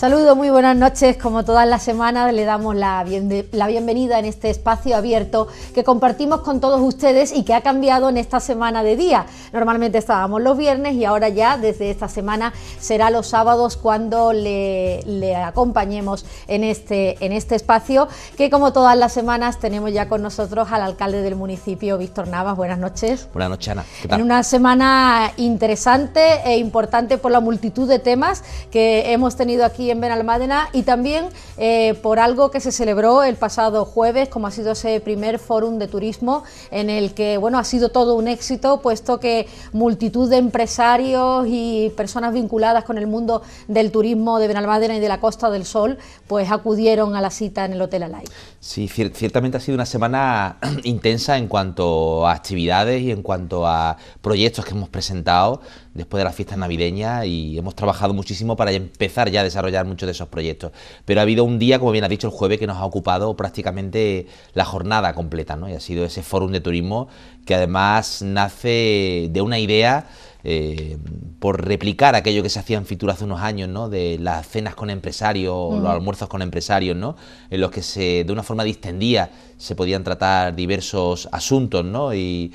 Saludos, muy buenas noches. Como todas las semanas, le damos la, la, bienvenida en este espacio abierto que compartimos con todos ustedes y que ha cambiado en esta semana de día. Normalmente estábamos los viernes y ahora ya desde esta semana será los sábados cuando le, acompañemos en este, en este espacio que como todas las semanas tenemos ya con nosotros al alcalde del municipio, Víctor Navas. Buenas noches. Buenas noches, Ana. En una semana interesante e importante por la multitud de temas que hemos tenido aquí en Benalmádena y también eh, por algo que se celebró el pasado jueves, como ha sido ese primer fórum de turismo en el que bueno ha sido todo un éxito, puesto que multitud de empresarios y personas vinculadas con el mundo del turismo de Benalmádena y de la Costa del Sol, pues acudieron a la cita en el Hotel Alay. Sí, ciertamente ha sido una semana intensa en cuanto a actividades y en cuanto a proyectos que hemos presentado después de las fiestas navideñas y hemos trabajado muchísimo para empezar ya a desarrollar muchos de esos proyectos. Pero ha habido un día, como bien ha dicho, el jueves, que nos ha ocupado prácticamente la jornada completa, ¿no? Y ha sido ese fórum de turismo que además nace de una idea eh, por replicar aquello que se hacía en Fitur hace unos años, ¿no? De las cenas con empresarios, o los almuerzos con empresarios, ¿no? En los que se, de una forma distendida se podían tratar diversos asuntos, ¿no? Y,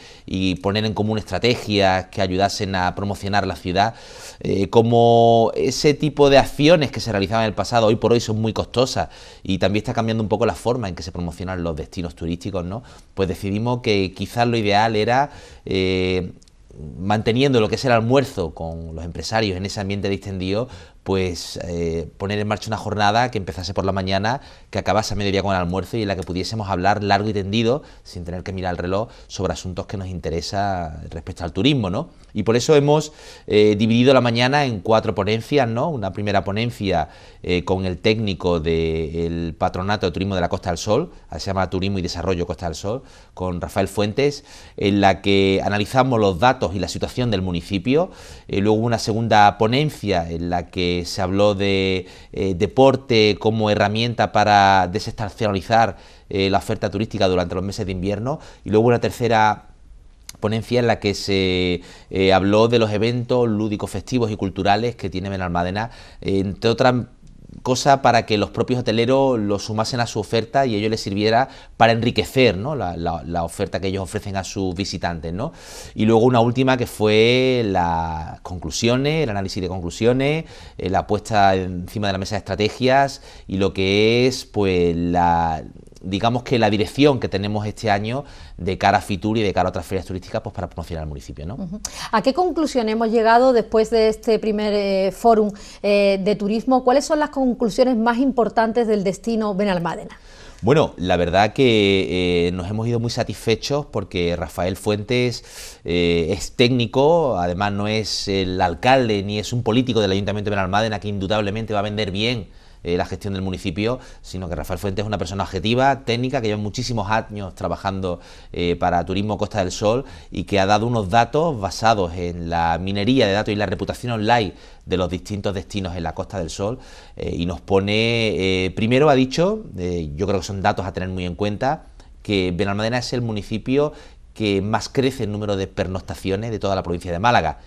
poner en común estrategias que ayudasen a promocionar la ciudad. Eh, como ese tipo de acciones que se realizaban en el pasado, hoy por hoy son muy costosas y también está cambiando un poco la forma en que se promocionan los destinos turísticos, ¿no? Pues decidimos que quizás lo ideal era eh, manteniendo lo que es el almuerzo con los empresarios en ese ambiente distendido, pues eh, poner en marcha una jornada que empezase por la mañana, que acabase a mediodía con el almuerzo y en la que pudiésemos hablar largo y tendido, sin tener que mirar el reloj, sobre asuntos que nos interesa respecto al turismo, ¿no? Y por eso hemos eh, dividido la mañana en cuatro ponencias, ¿no? Una primera ponencia eh, con el técnico del Patronato de Turismo de la Costa del Sol, se llama Turismo y Desarrollo Costa del Sol, con Rafael Fuentes, en la que analizamos los datos y la situación del municipio. luego una segunda ponencia en la que se habló de eh, deporte como herramienta para desestacionalizar eh, la oferta turística durante los meses de invierno y luego una tercera ponencia en la que se eh, habló de los eventos lúdicos, festivos y culturales que tiene Benalmádena, entre otras cosa para que los propios hoteleros lo sumasen a su oferta y ello les sirviera para enriquecer ¿no? la, oferta que ellos ofrecen a sus visitantes. ¿no? Y luego una última que fue las conclusiones, el análisis de conclusiones, eh, la puesta encima de la mesa de estrategias y lo que es pues la digamos que la dirección que tenemos este año de cara a Fitur y de cara a otras ferias turísticas pues para promocionar el municipio. ¿no? ¿A qué conclusión hemos llegado después de este primer eh, foro eh, de turismo? ¿Cuáles son las conclusiones más importantes del destino Benalmádena? Bueno, la verdad que eh, nos hemos ido muy satisfechos porque Rafael Fuentes es técnico, además no es el alcalde ni es un político del Ayuntamiento de Benalmádena que indudablemente va a vender bien eh, la gestión del municipio, sino que Rafael Fuentes es una persona objetiva, técnica, que lleva muchísimos años trabajando eh, para Turismo Costa del Sol y que ha dado unos datos basados en la minería de datos y la reputación online de los distintos destinos en la Costa del Sol eh, y nos pone, primero ha dicho, yo creo que son datos a tener muy en cuenta, que Benalmádena es el municipio que más crece en número de pernoctaciones de toda la provincia de Málaga.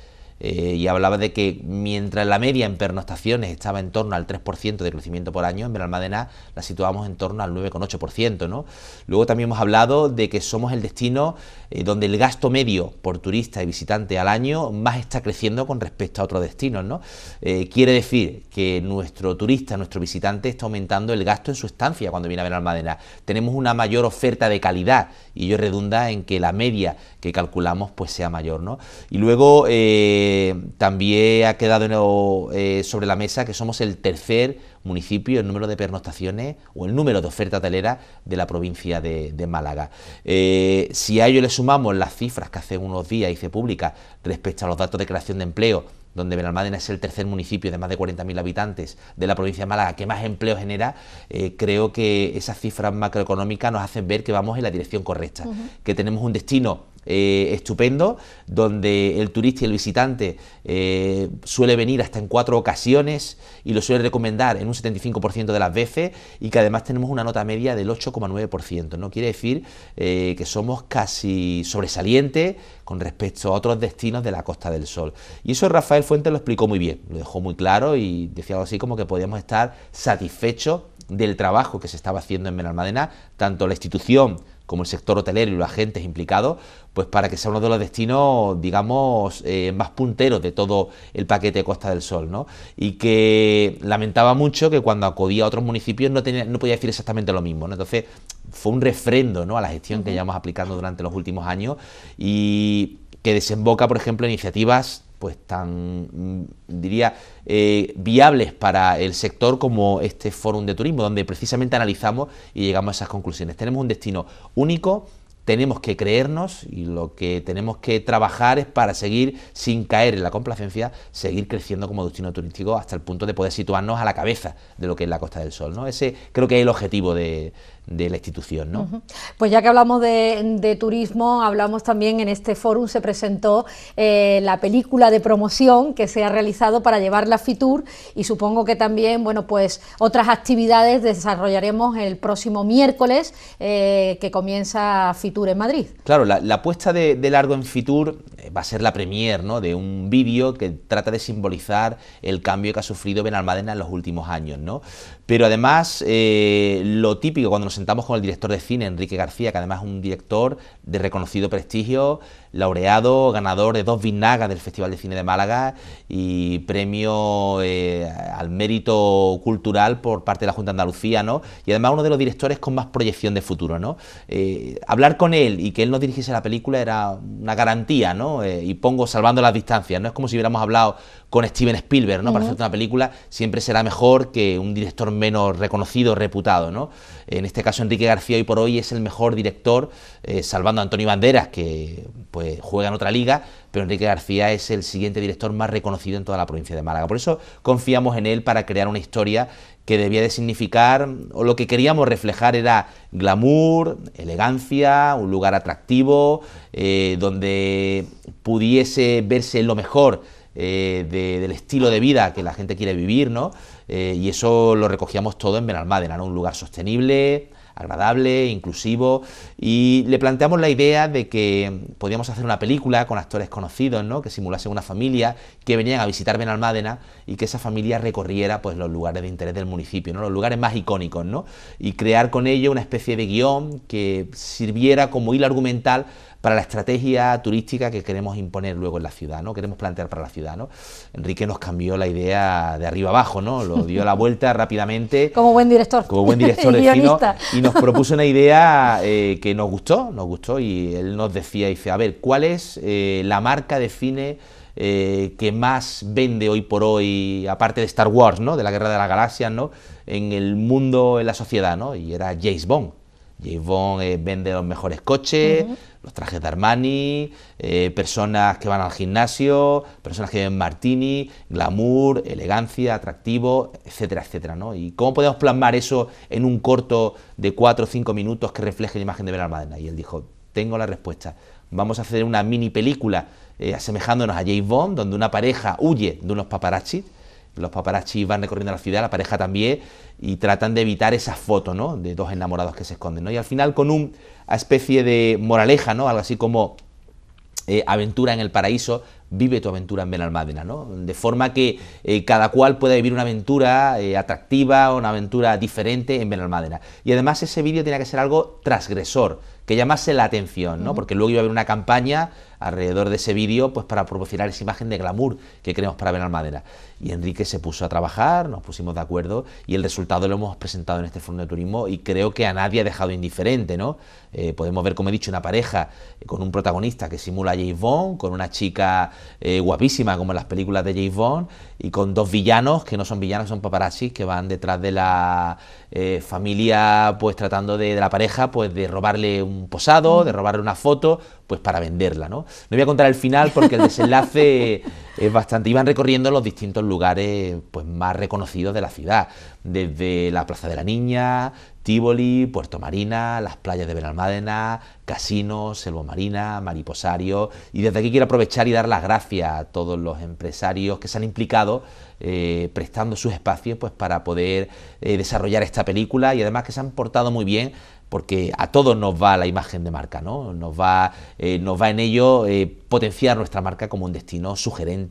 Eh, y hablaba de que mientras la media en pernoctaciones estaba en torno al 3% de crecimiento por año, en Benalmádena la situamos en torno al 9,8%. ¿no? Luego también hemos hablado de que somos el destino eh, donde el gasto medio por turista y visitante al año más está creciendo con respecto a otros destinos. ¿no? Eh, quiere decir que nuestro turista, nuestro visitante está aumentando el gasto en su estancia cuando viene a Benalmádena. Tenemos una mayor oferta de calidad y ello redunda en que la media que calculamos pues sea mayor. ¿no? Y luego también ha quedado eh, sobre la mesa que somos el tercer municipio en número de pernoctaciones o el número de oferta hotelera de la provincia de, Málaga. Eh, si a ello le sumamos las cifras que hace unos días hice públicas respecto a los datos de creación de empleo, donde Benalmádena es el tercer municipio de más de 40.000 habitantes de la provincia de Málaga que más empleo genera, eh, creo que esas cifras macroeconómicas nos hacen ver que vamos en la dirección correcta, que tenemos un destino eh, estupendo, donde el turista y el visitante eh, suele venir hasta en cuatro ocasiones y lo suele recomendar en un 75% de las veces y que además tenemos una nota media del 8,9%. No quiere decir eh, que somos casi sobresalientes con respecto a otros destinos de la Costa del Sol. Y eso Rafael Fuentes lo explicó muy bien, lo dejó muy claro y decía algo así como que podíamos estar satisfechos del trabajo que se estaba haciendo en Benalmádena, tanto la institución como el sector hotelero y los agentes implicados, pues para que sea uno de los destinos, digamos, eh, más punteros de todo el paquete de Costa del Sol, ¿no? Y que lamentaba mucho que cuando acudía a otros municipios no, tenía, no podía decir exactamente lo mismo, ¿no? Entonces fue un refrendo, ¿no? A la gestión que llevamos aplicando durante los últimos años y que desemboca, por ejemplo, en iniciativas pues tan, mm, diría, eh, viables para el sector como este fórum de turismo, donde precisamente analizamos y llegamos a esas conclusiones. Tenemos un destino único, tenemos que creernos y lo que tenemos que trabajar es para seguir sin caer en la complacencia, seguir creciendo como destino turístico hasta el punto de poder situarnos a la cabeza de lo que es la Costa del Sol. ¿no? Ese creo que es el objetivo de, de la institución. ¿no? Pues ya que hablamos de, turismo, hablamos también en este foro se presentó eh, la película de promoción que se ha realizado para llevar la FITUR y supongo que también, bueno, pues otras actividades desarrollaremos el próximo miércoles eh, que comienza FITUR en Madrid. Claro, la, puesta de, largo en FITUR eh, va a ser la premier ¿no? de un vídeo que trata de simbolizar el cambio que ha sufrido Benalmádena en los últimos años. ¿no? Pero además, eh, lo típico cuando nos sentamos con el director de cine, Enrique García, que además es un director de reconocido prestigio, laureado, ganador de dos Vinagas del Festival de Cine de Málaga y premio eh, al mérito cultural por parte de la Junta de Andalucía, ¿no? Y además uno de los directores con más proyección de futuro, ¿no? Eh, hablar con él y que él nos dirigiese la película era una garantía, ¿no? Eh, y pongo salvando las distancias, ¿no? Es como si hubiéramos hablado con Steven Spielberg, ¿no? Para hacer una película siempre será mejor que un director menos reconocido, reputado, ¿no? En este caso Enrique García hoy por hoy es el mejor director, salvando a Antonio Banderas, que... Pues, juega en otra liga, pero Enrique García es el siguiente director más reconocido en toda la provincia de Málaga. Por eso confiamos en él para crear una historia que debía de significar, o lo que queríamos reflejar era glamour, elegancia, un lugar atractivo, eh, donde pudiese verse lo mejor eh, del estilo de vida que la gente quiere vivir, ¿no? Eh, y eso lo recogíamos todo en Benalmádena, ¿no? Un lugar sostenible, agradable, inclusivo, y le planteamos la idea de que podíamos hacer una película con actores conocidos, ¿no? que simulase una familia que venían a visitar Benalmádena y que esa familia recorriera pues, los lugares de interés del municipio, ¿no? los lugares más icónicos, ¿no? y crear con ello una especie de guión que sirviera como hilo argumental para la estrategia turística que queremos imponer luego en la ciudad, ¿no? Queremos plantear para la ciudad, ¿no? Enrique nos cambió la idea de arriba abajo, ¿no? Lo dio la vuelta rápidamente. Como buen director. Como buen director de cine. Y nos propuso una idea eh, que nos gustó, nos gustó y él nos decía, dice, a ver, ¿cuál es eh, la marca de cine eh, que más vende hoy por hoy, aparte de Star Wars, ¿no? De la Guerra de las Galaxias, ¿no? En el mundo, en la sociedad, ¿no? Y era James Bond. James Bond vende los mejores coches, los trajes de Armani, eh, personas que van al gimnasio, personas que beben martini, glamour, elegancia, atractivo, etcétera, etcétera. ¿no? ¿Y cómo podemos plasmar eso en un corto de 4 o 5 minutos que refleje la imagen de Madena? Y él dijo, tengo la respuesta. Vamos a hacer una mini película eh, asemejándonos a James Bond, donde una pareja huye de unos paparazzi los paparazzi van recorriendo la ciudad, la pareja también, y tratan de evitar esa foto ¿no? De dos enamorados que se esconden, Y al final con una especie de moraleja, ¿no? Algo así como eh, aventura en el paraíso, vive tu aventura en Benalmádena, ¿no? De forma que eh, cada cual pueda vivir una aventura eh, atractiva, una aventura diferente en Benalmádena. Y además ese vídeo tenía que ser algo transgresor, que llamase la atención, ¿no? Porque luego iba a haber una campaña alrededor de ese vídeo pues para proporcionar esa imagen de glamour que queremos para almadera Y Enrique se puso a trabajar, nos pusimos de acuerdo y el resultado lo hemos presentado en este fondo de Turismo y creo que a nadie ha dejado indiferente, ¿no? Eh, podemos ver, como he dicho, una pareja eh, con un protagonista que simula a James Bond, con una chica eh, guapísima como en las películas de James Bond y con dos villanos que no son villanos, son paparazzi que van detrás de la familia pues tratando de, de la pareja pues de robarle un posado, de mm. robarle una foto pues para venderla, ¿no? No voy a contar el final porque el desenlace es bastante. Iban recorriendo los distintos lugares pues, más reconocidos de la ciudad, desde la Plaza de la Niña, Tívoli, Puerto Marina, las playas de Benalmádena, casinos, Selvomarina, Marina, Mariposario. Y desde aquí quiero aprovechar y dar las gracias a todos los empresarios que se han implicado eh, prestando sus espacios pues, para poder eh, desarrollar esta película y además que se han portado muy bien porque a todos nos va la imagen de marca, ¿no? Nos va, eh, nos va en ello potenciar nuestra marca como un destino sugerente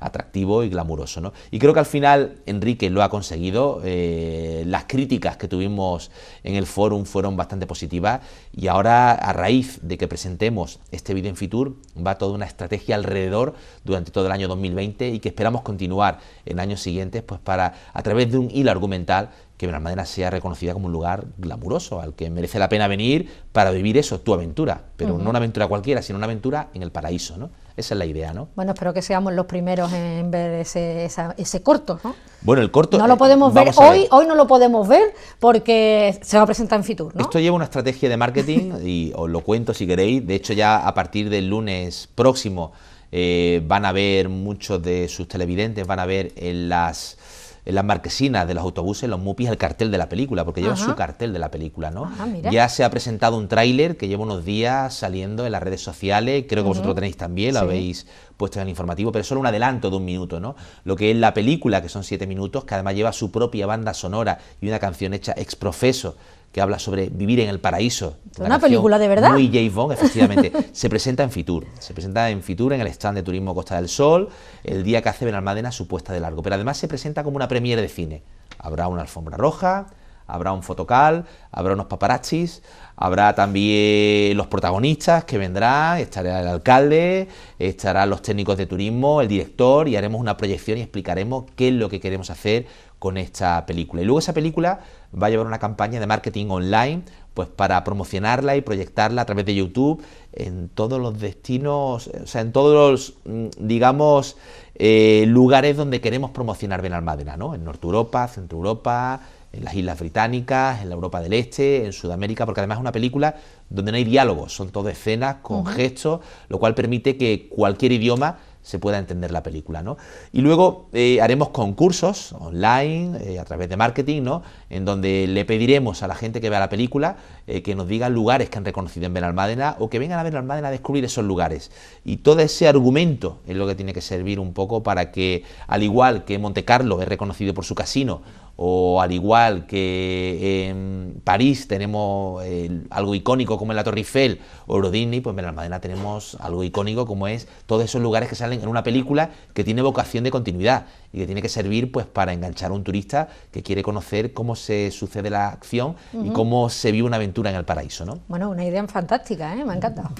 atractivo y glamuroso. Y creo que al final Enrique lo ha conseguido. Eh, las críticas que tuvimos en el forum fueron bastante positivas y ahora a raíz de que presentemos este vídeo en Fitur va toda una estrategia alrededor durante todo el año 2020 y que esperamos continuar en años siguientes pues para a través de un hilo argumental que de manera sea reconocida como un lugar glamuroso, al que merece la pena venir para vivir eso, tu aventura, pero no una aventura cualquiera, sino una aventura en el paraíso, ¿no? Esa es la idea, ¿no? Bueno, espero que seamos los primeros en ver ese, corto, ¿no? Bueno, el corto... No eh, lo podemos ver hoy, hoy no lo podemos ver porque se va a presentar en Fitur, Esto lleva una estrategia de marketing y os lo cuento si queréis. De hecho, ya a partir del lunes próximo eh, van a ver muchos de sus televidentes, van a ver en las en eh, las marquesinas de los autobuses, los mupis, el cartel de la película, porque lleva su cartel de la película, ¿no? ya se ha presentado un tráiler que lleva unos días saliendo en las redes sociales, creo que vosotros lo tenéis también, lo habéis ...puesto en el informativo, pero es solo un adelanto de un minuto, ¿no? Lo que es la película, que son siete minutos, que además lleva su propia banda sonora y una canción hecha ex profeso que habla sobre vivir en el paraíso. Una, película de verdad. Muy James Bond, efectivamente. se presenta en Fitur. Se presenta en Fitur, en el stand de Turismo Costa del Sol, el día que hace Benalmádena su puesta de largo. Pero además se presenta como una premiere de cine. Habrá una alfombra roja, Habrá un fotocal, habrá unos paparazzis, habrá también los protagonistas que vendrán, estará el alcalde, estarán los técnicos de turismo, el director y haremos una proyección y explicaremos qué es lo que queremos hacer con esta película. Y luego esa película va a llevar una campaña de marketing online pues para promocionarla y proyectarla a través de YouTube en todos los destinos, o sea, en todos los, mm, digamos, eh, lugares donde queremos promocionar Benalmádena, ¿no? En Norteuropa, Centroeuropa... Centro en las Islas Británicas, en la Europa del Este, en Sudamérica, porque además es una película donde no hay diálogos, son todo escenas con gestos, lo cual permite que cualquier idioma se pueda entender la película. ¿no? Y luego eh, haremos concursos online, eh, a través de marketing, ¿no? en donde le pediremos a la gente que vea la película eh, que nos diga lugares que han reconocido en Benalmádena o que vengan a Benalmádena a descubrir esos lugares. Y todo ese argumento es lo que tiene que servir un poco para que, al igual que Monte Carlo es reconocido por su casino, o al igual que en París tenemos eh, algo icónico como la Torre Eiffel o Eurodisney, pues en Almadena tenemos algo icónico como es todos esos lugares que salen en una película que tiene vocación de continuidad y que tiene que servir pues para enganchar a un turista que quiere conocer cómo se sucede la acción y cómo se vive una aventura en el paraíso, ¿no? Bueno, una idea fantástica, ¿eh? me ha encantado.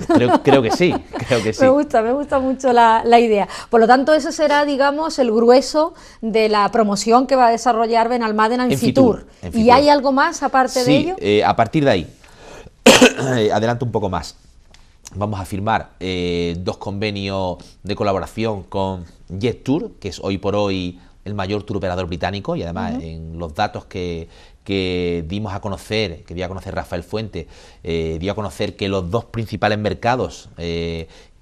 Creo, que sí, creo que sí. me gusta, me gusta mucho la, idea. Por lo tanto, eso será, digamos, el grueso de la promoción que va a desarrollar Almádena en, Fitur. ¿Y hay algo más aparte de ello? Eh, a partir de ahí, eh, Adelante un poco más. Vamos a firmar eh, dos convenios de colaboración con Jet Tour, que es hoy por hoy el mayor tour operador británico y además en los datos que, dimos a conocer, que dio a conocer Rafael Fuente, dio a conocer que los dos principales mercados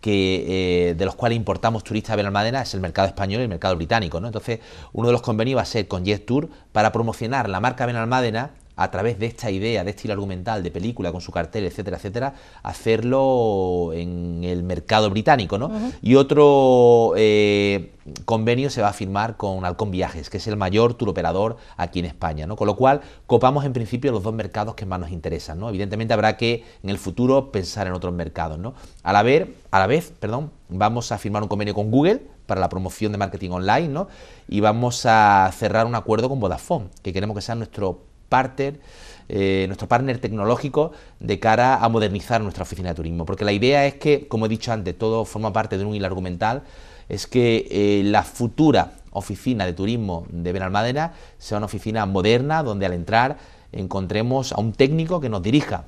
que, eh, de los cuales importamos turistas a Benalmádena es el mercado español y el mercado británico. ¿no? Entonces, uno de los convenios va a ser con Jet Tour para promocionar la marca Benalmádena a través de esta idea, de estilo argumental, de película, con su cartel, etcétera, etcétera, hacerlo en el mercado británico, ¿no? Y otro eh, convenio se va a firmar con Alcon Viajes, que es el mayor tour operador aquí en España, ¿no? Con lo cual, copamos en principio los dos mercados que más nos interesan, ¿no? Evidentemente habrá que en el futuro pensar en otros mercados, ¿no? A la vez, a la vez perdón, vamos a firmar un convenio con Google, para la promoción de marketing online, ¿no? Y vamos a cerrar un acuerdo con Vodafone, que queremos que sea nuestro eh, nuestro partner tecnológico de cara a modernizar nuestra oficina de turismo. Porque la idea es que, como he dicho antes, todo forma parte de un hilo argumental, es que eh, la futura oficina de turismo de Benalmádena sea una oficina moderna donde al entrar encontremos a un técnico que nos dirija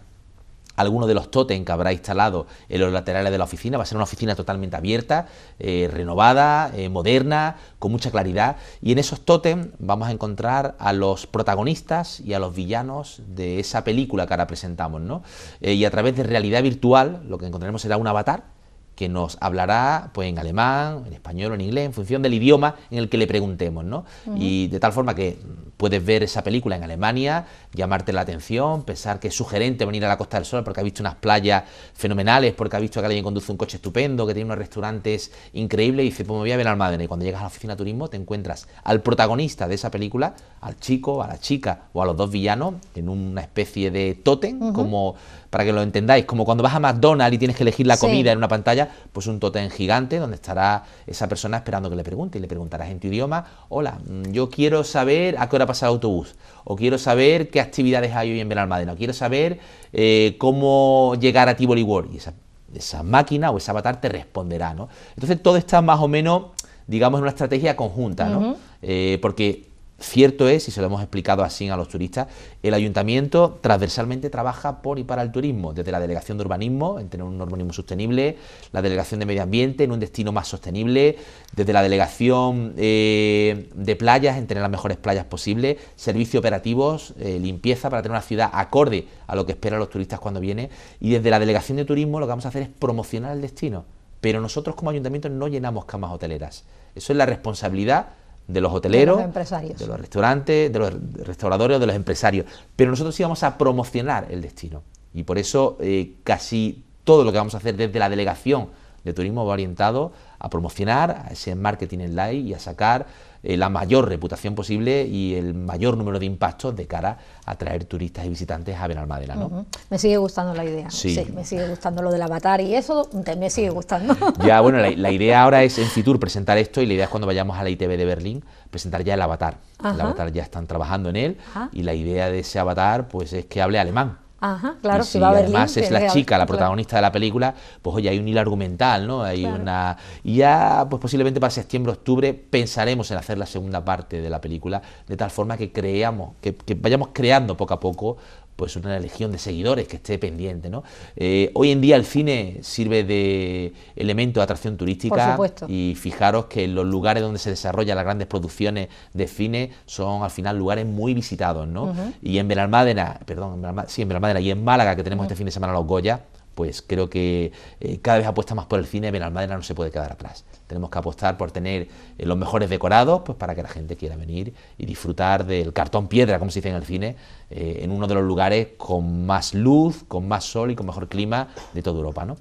alguno de los totem que habrá instalado en los laterales de la oficina. Va a ser una oficina totalmente abierta, eh, renovada, eh, moderna, con mucha claridad. Y en esos tótem vamos a encontrar a los protagonistas y a los villanos de esa película que ahora presentamos. ¿no? Eh, y a través de realidad virtual lo que encontraremos será un avatar que nos hablará pues, en alemán, en español o en inglés, en función del idioma en el que le preguntemos. ¿no? Y de tal forma que puedes ver esa película en Alemania, llamarte la atención, pensar que es sugerente venir a la Costa del Sol porque ha visto unas playas fenomenales, porque ha visto que alguien conduce un coche estupendo, que tiene unos restaurantes increíbles, y dice, pues me voy a ver madrid Y cuando llegas a la oficina de turismo te encuentras al protagonista de esa película, al chico, a la chica o a los dos villanos, en una especie de tótem, como para que lo entendáis, como cuando vas a McDonald's y tienes que elegir la comida en una pantalla, pues un totem gigante donde estará esa persona esperando que le pregunte y le preguntarás en tu idioma, hola, mm, yo quiero saber a qué hora pasa el autobús, o quiero saber qué actividades hay hoy en Benalmádena, o quiero saber eh, cómo llegar a Tivoli World, y esa, máquina o ese avatar te responderá, ¿no? Entonces todo está más o menos, digamos, en una estrategia conjunta, ¿no? Eh, porque Cierto es, y se lo hemos explicado así a los turistas, el ayuntamiento transversalmente trabaja por y para el turismo, desde la Delegación de Urbanismo, en tener un urbanismo sostenible, la Delegación de Medio Ambiente, en un destino más sostenible, desde la Delegación eh, de Playas, en tener las mejores playas posibles, servicios operativos, eh, limpieza, para tener una ciudad acorde a lo que esperan los turistas cuando vienen, y desde la Delegación de Turismo lo que vamos a hacer es promocionar el destino, pero nosotros como ayuntamiento no llenamos camas hoteleras, eso es la responsabilidad de los hoteleros, de los, restaurantes, de los restauradores, de los empresarios. Pero nosotros íbamos a promocionar el destino. Y por eso eh, casi todo lo que vamos a hacer desde la delegación de turismo va orientado a promocionar a ese marketing en live y a sacar eh, la mayor reputación posible y el mayor número de impactos de cara a atraer turistas y visitantes a Benalmádena. ¿no? Me sigue gustando la idea. Sí. me sigue gustando lo del avatar y eso me sigue gustando. Ya, bueno, la, idea ahora es en Fitur presentar esto y la idea es cuando vayamos a la ITV de Berlín presentar ya el avatar. El avatar ya están trabajando en él y la idea de ese avatar pues es que hable alemán. Ajá, claro, si va a además es la chica, la protagonista de la película, pues oye, hay un hilo argumental, ¿no? Hay una y ya pues posiblemente para septiembre, octubre pensaremos en hacer la segunda parte de la película de tal forma que creamos que vayamos creando poco a poco pues una legión de seguidores que esté pendiente. ¿no? Eh, hoy en día el cine sirve de elemento de atracción turística y fijaros que los lugares donde se desarrollan las grandes producciones de cine son al final lugares muy visitados. ¿no? Y en Benalmádena, perdón, en sí, en Benalmádena y en Málaga que tenemos este fin de semana los Goya, pues creo que eh, cada vez apuesta más por el cine, Benalmádena no se puede quedar atrás. Tenemos que apostar por tener eh, los mejores decorados pues, para que la gente quiera venir y disfrutar del cartón piedra, como se dice en el cine, eh, en uno de los lugares con más luz, con más sol y con mejor clima de toda Europa. ¿no?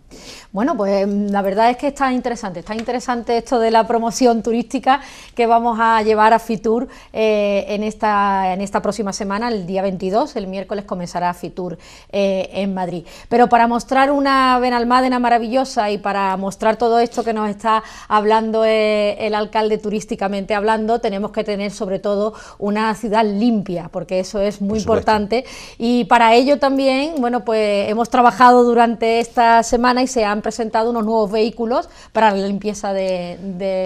Bueno, pues em, la verdad es que está interesante. Está interesante esto de la promoción turística que vamos a llevar a Fitur eh, en, esta, en esta próxima semana, el día 22, el miércoles comenzará Fitur en Madrid. Pero para mostrar una Benalmádena maravillosa y para mostrar todo esto que nos está hablando, eh, el alcalde turísticamente hablando, tenemos que tener sobre todo una ciudad limpia, porque eso es muy importante. Y para ello también, bueno, pues hemos trabajado durante esta semana y se han presentado unos nuevos vehículos para la limpieza de,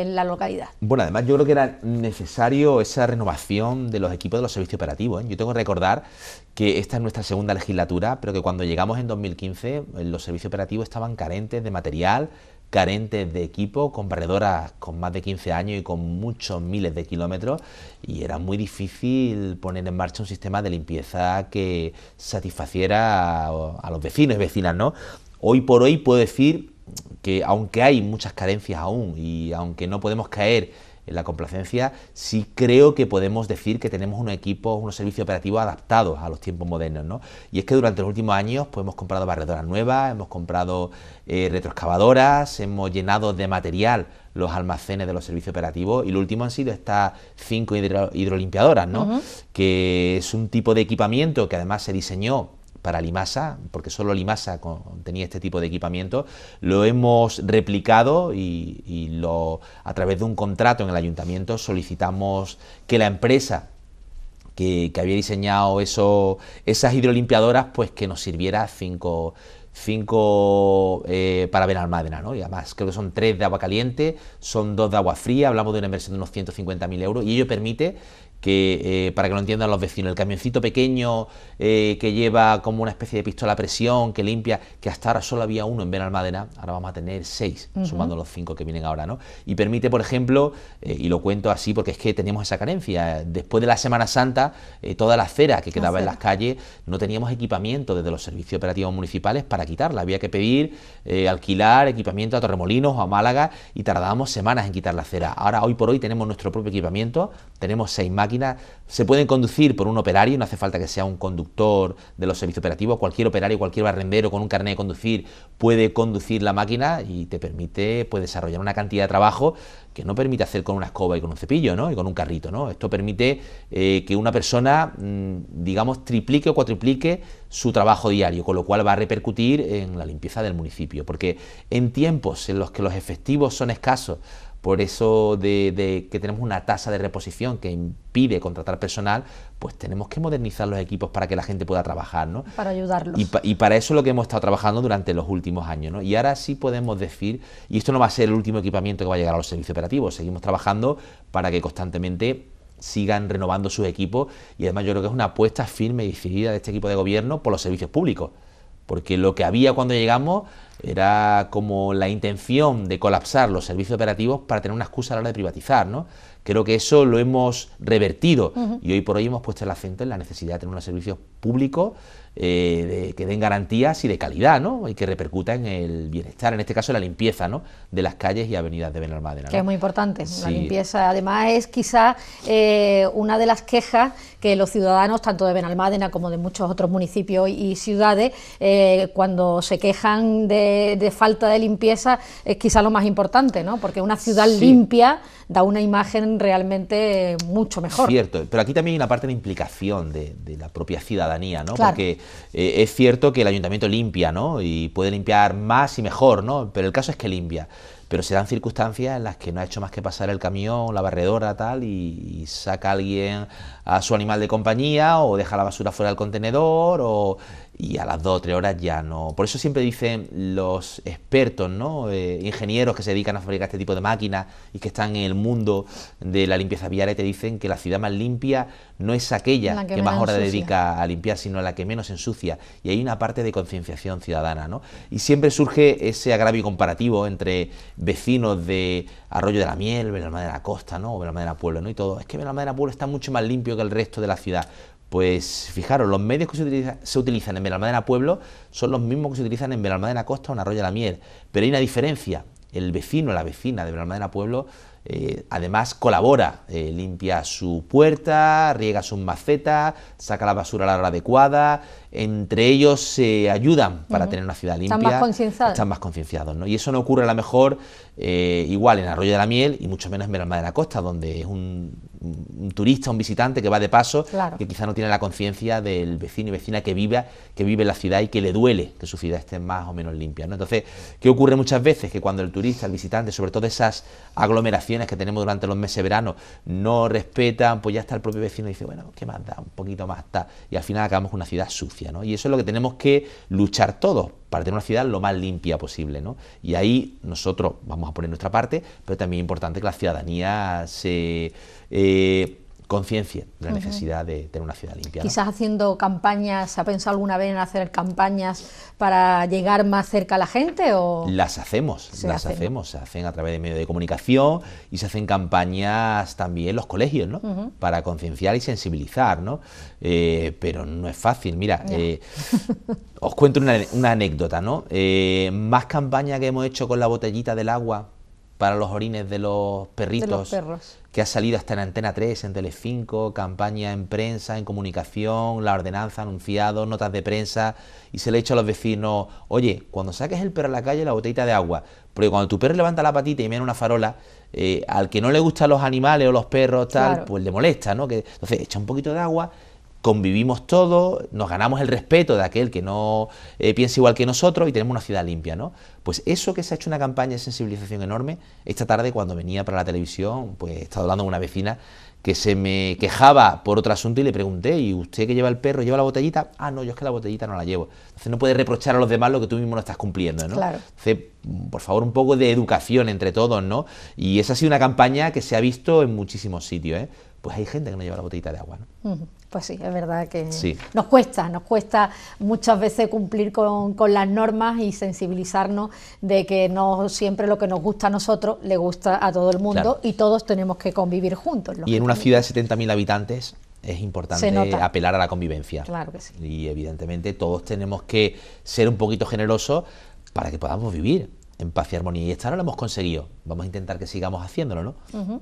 la localidad. Bueno, además yo creo que era necesario esa renovación de los equipos de los servicios operativos. ¿eh? Yo tengo que recordar que esta es nuestra segunda legislatura, pero que cuando llegamos en 2015 eh, los servicios operativos estaban carentes de material, carentes de equipo, con barredoras con más de 15 años y con muchos miles de kilómetros, y era muy difícil poner en marcha un sistema de limpieza que satisfaciera a, los vecinos y vecinas, ¿no? Hoy por hoy puedo decir que aunque hay muchas carencias aún y aunque no podemos caer la complacencia, sí creo que podemos decir que tenemos un equipo unos servicios operativos adaptados a los tiempos modernos. ¿no? Y es que durante los últimos años pues, hemos comprado barredoras nuevas, hemos comprado eh, retroexcavadoras, hemos llenado de material los almacenes de los servicios operativos y lo último han sido estas cinco hidrolimpiadoras, ¿no? que es un tipo de equipamiento que además se diseñó para Limasa, porque solo Limasa tenía este tipo de equipamiento, lo hemos replicado y, a través de un contrato en el ayuntamiento solicitamos que la empresa que, había diseñado eso, esas hidrolimpiadoras, pues que nos sirviera cinco, cinco eh, para Benalmádena, ¿no? Y además creo que son tres de agua caliente, son dos de agua fría, hablamos de una inversión de unos 150.000 euros y ello permite que eh, para que lo entiendan los vecinos, el camioncito pequeño eh, que lleva como una especie de pistola a presión, que limpia, que hasta ahora solo había uno en Benalmádena, ahora vamos a tener seis, sumando los cinco que vienen ahora, ¿no? Y permite, por ejemplo, eh, y lo cuento así porque es que teníamos esa carencia, después de la Semana Santa, toda la acera que quedaba en las calles, no teníamos equipamiento desde los servicios operativos municipales para quitarla, había que pedir, alquilar equipamiento a Torremolinos o a Málaga y tardábamos semanas en quitar la acera. Ahora, hoy por hoy, tenemos nuestro propio equipamiento, tenemos seis máquinas, se pueden conducir por un operario, no hace falta que sea un conductor de los servicios operativos, cualquier operario, cualquier barrendero con un carnet de conducir puede conducir la máquina y te permite pues, desarrollar una cantidad de trabajo que no permite hacer con una escoba y con un cepillo y con un carrito. Esto permite eh, que una persona, mm, digamos, triplique o cuatriplique su trabajo diario, con lo cual va a repercutir en la limpieza del municipio, porque en tiempos en los que los efectivos son escasos, por eso de, que tenemos una tasa de reposición que impide contratar personal, pues tenemos que modernizar los equipos para que la gente pueda trabajar, ¿no? Para ayudarlos. Y, para eso es lo que hemos estado trabajando durante los últimos años, ¿no? Y ahora sí podemos decir, y esto no va a ser el último equipamiento que va a llegar a los servicios operativos, seguimos trabajando para que constantemente sigan renovando sus equipos y además yo creo que es una apuesta firme y decidida de este equipo de gobierno por los servicios públicos, porque lo que había cuando llegamos era como la intención de colapsar los servicios operativos para tener una excusa a la hora de privatizar, ¿no? Creo que eso lo hemos revertido y hoy por hoy hemos puesto el acento en la necesidad de tener unos servicios públicos eh, que den garantías y de calidad, ¿no? Y que repercuta en el bienestar, en este caso en la limpieza, ¿no? De las calles y avenidas de Benalmádena. Que es muy importante, la limpieza. Además es quizás eh, una de las quejas que los ciudadanos, tanto de Benalmádena como de muchos otros municipios y ciudades, eh, cuando se quejan de, falta de limpieza, es quizá lo más importante, ¿no? Porque una ciudad limpia da una imagen realmente mucho mejor. Cierto, pero aquí también hay una parte de implicación de, la propia ciudadanía, ¿no? Porque eh, es cierto que el ayuntamiento limpia, ¿no? Y puede limpiar más y mejor, ¿no? Pero el caso es que limpia. Pero se dan circunstancias en las que no ha hecho más que pasar el camión, la barredora, tal, y, saca a alguien a su animal de compañía, o deja la basura fuera del contenedor, o y a las dos o tres horas ya no. Por eso siempre dicen los expertos, ¿no? Eh, ingenieros que se dedican a fabricar este tipo de máquinas y que están en el mundo de la limpieza viaria, te dicen que la ciudad más limpia no es aquella que, más horas dedica a limpiar, sino la que menos ensucia. Y hay una parte de concienciación ciudadana, ¿no? Y siempre surge ese agravio comparativo entre vecinos de Arroyo de la Miel, de la Costa, ¿no? O la Pueblo, ¿no? Y todo. Es que Madera Pueblo está mucho más limpio que el resto de la ciudad. Pues fijaros, los medios que se, utilizan en Benalmádena Pueblo son los mismos que se utilizan en Benalmádena Costa o en Arroyo de la Miel, pero hay una diferencia. El vecino, la vecina de Benalmádena Pueblo, eh, además colabora, eh, limpia su puerta, riega sus macetas, saca la basura a la hora adecuada, entre ellos se ayudan para tener una ciudad limpia. Están más concienciados. ¿no? Y eso no ocurre a lo mejor eh, igual en Arroyo de la Miel y mucho menos en Meralma de la Costa, donde es un, turista, un visitante que va de paso, que quizá no tiene la conciencia del vecino y vecina que vive, que vive en la ciudad y que le duele que su ciudad esté más o menos limpia, ¿no? Entonces, ¿qué ocurre muchas veces? Que cuando el turista, el visitante, sobre todo esas aglomeraciones que tenemos durante los meses de verano, no respetan, pues ya está el propio vecino y dice, bueno, ¿qué más da? Un poquito más está. Y al final acabamos con una ciudad sucia. Y eso es lo que tenemos que luchar todos para tener una ciudad lo más limpia posible, Y ahí nosotros vamos a poner nuestra parte, pero también es importante que la ciudadanía se eh, conciencia de la necesidad de tener una ciudad limpia. Quizás haciendo campañas, ¿ha pensado alguna vez en hacer campañas para llegar más cerca a la gente? O... Las hacemos, las hacemos, se hacen a través de medios de comunicación y se hacen campañas también los colegios, ¿no? Para concienciar y sensibilizar, ¿no? Eh, pero no es fácil, mira, eh, os cuento una, anécdota, ¿no? Eh, más campaña que hemos hecho con la botellita del agua para los orines de los perritos, que ha salido hasta en Antena 3, en Telecinco, campaña en prensa, en comunicación, la ordenanza, anunciado, notas de prensa, y se le ha hecho a los vecinos, oye, cuando saques el perro a la calle, la botellita de agua, porque cuando tu perro levanta la patita y mira una farola, eh, al que no le gustan los animales o los perros, tal, pues le molesta, ¿no? Que, entonces, echa un poquito de agua, convivimos todos, nos ganamos el respeto de aquel que no eh, piensa igual que nosotros y tenemos una ciudad limpia, ¿no? Pues eso que se ha hecho una campaña de sensibilización enorme, esta tarde cuando venía para la televisión, pues estaba hablando con una vecina que se me quejaba por otro asunto y le pregunté, ¿y usted que lleva el perro lleva la botellita? Ah, no, yo es que la botellita no la llevo. Entonces no puede reprochar a los demás lo que tú mismo no estás cumpliendo, ¿no? Claro. Entonces, por favor, un poco de educación entre todos, ¿no? Y esa ha sido una campaña que se ha visto en muchísimos sitios, ¿eh? pues hay gente que no lleva la botellita de agua. ¿no? Pues sí, es verdad que nos cuesta, nos cuesta muchas veces cumplir con, las normas y sensibilizarnos de que no siempre lo que nos gusta a nosotros le gusta a todo el mundo y todos tenemos que convivir juntos. Y en una ciudad de 70.000 habitantes es importante apelar a la convivencia. Claro que sí. Y evidentemente todos tenemos que ser un poquito generosos para que podamos vivir en paz y armonía. Y esta no lo hemos conseguido. Vamos a intentar que sigamos haciéndolo, ¿no?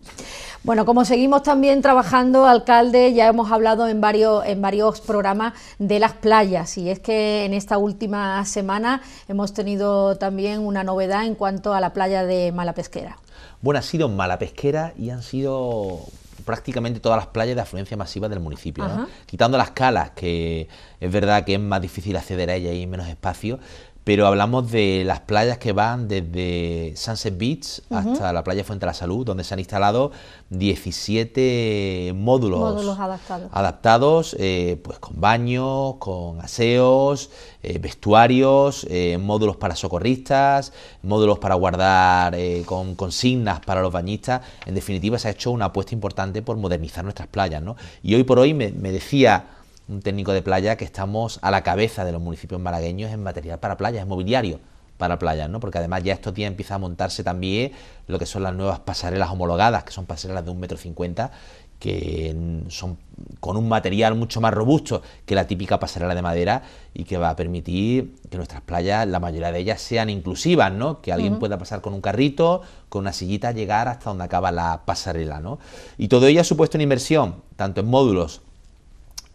Bueno, como seguimos también trabajando, alcalde, ya hemos hablado en varios, en varios programas de las playas. Y es que en esta última semana hemos tenido también una novedad en cuanto a la playa de Malapesquera. Bueno, ha sido Malapesquera y han sido prácticamente todas las playas de afluencia masiva del municipio, quitando las calas, que es verdad que es más difícil acceder a ellas y hay menos espacio, pero hablamos de las playas que van desde Sunset Beach hasta la playa Fuente de la Salud, donde se han instalado 17 módulos, módulos adaptados, eh, pues con baños, con aseos, eh, vestuarios, eh, módulos para socorristas, módulos para guardar con consignas para los bañistas. En definitiva, se ha hecho una apuesta importante por modernizar nuestras playas. ¿no? Y hoy por hoy me decía un técnico de playa que estamos a la cabeza de los municipios malagueños en material para playas, en mobiliario para playas, ¿no? Porque además ya estos días empieza a montarse también lo que son las nuevas pasarelas homologadas, que son pasarelas de un metro cincuenta... que son con un material mucho más robusto que la típica pasarela de madera y que va a permitir que nuestras playas, la mayoría de ellas, sean inclusivas, ¿no? Que alguien pueda pasar con un carrito, con una sillita, llegar hasta donde acaba la pasarela, ¿no? Y todo ello ha supuesto una inversión, tanto en módulos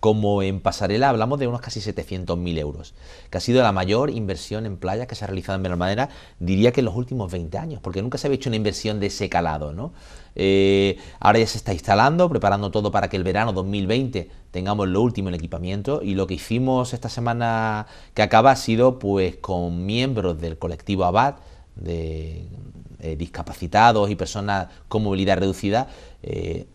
como en Pasarela hablamos de unos casi 700.000 euros, que ha sido la mayor inversión en playa que se ha realizado en Benalmádena, diría que en los últimos 20 años, porque nunca se había hecho una inversión de ese calado, eh, ahora ya se está instalando, preparando todo para que el verano 2020 tengamos lo último en equipamiento y lo que hicimos esta semana que acaba ha sido pues con miembros del colectivo ABAD, de eh, discapacitados y personas con movilidad reducida, eh,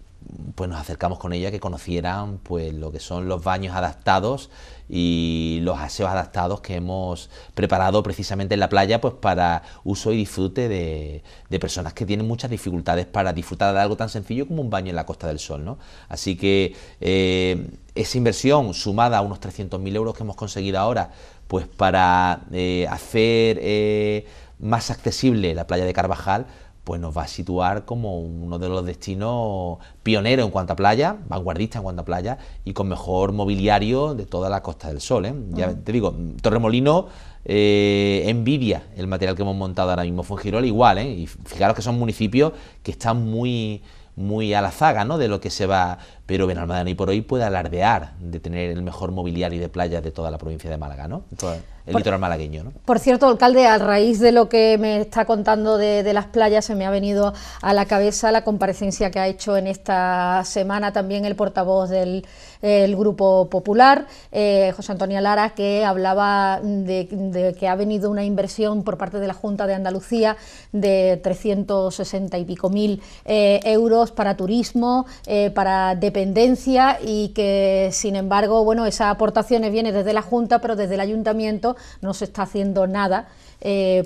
pues nos acercamos con ella que conocieran pues lo que son los baños adaptados y los aseos adaptados que hemos preparado precisamente en la playa pues para uso y disfrute de, de, personas que tienen muchas dificultades para disfrutar de algo tan sencillo como un baño en la Costa del Sol. ¿no? Así que eh, esa inversión sumada a unos 300.000 euros que hemos conseguido ahora pues para eh, hacer eh, más accesible la playa de Carvajal pues nos va a situar como uno de los destinos pioneros en cuanto a playa, vanguardista en cuanto a playa y con mejor mobiliario de toda la Costa del Sol. ¿eh? Ya te digo, Torremolino eh, envidia el material que hemos montado ahora mismo, girol igual, ¿eh? y fijaros que son municipios que están muy muy a la zaga ¿no? de lo que se va, pero Benalmádena y por hoy puede alardear de tener el mejor mobiliario de playa de toda la provincia de Málaga. ¿no? Pues, el por, litoral malagueño. Por cierto, alcalde, a raíz de lo que me está contando de, las playas, se me ha venido a la cabeza la comparecencia que ha hecho en esta semana también el portavoz del el Grupo Popular, eh, José Antonio Lara, que hablaba de, que ha venido una inversión por parte de la Junta de Andalucía de 360 y pico mil eh, euros para turismo, eh, para dependencia y que, sin embargo, bueno, esas aportaciones vienen desde la Junta, pero desde el Ayuntamiento no se está haciendo nada.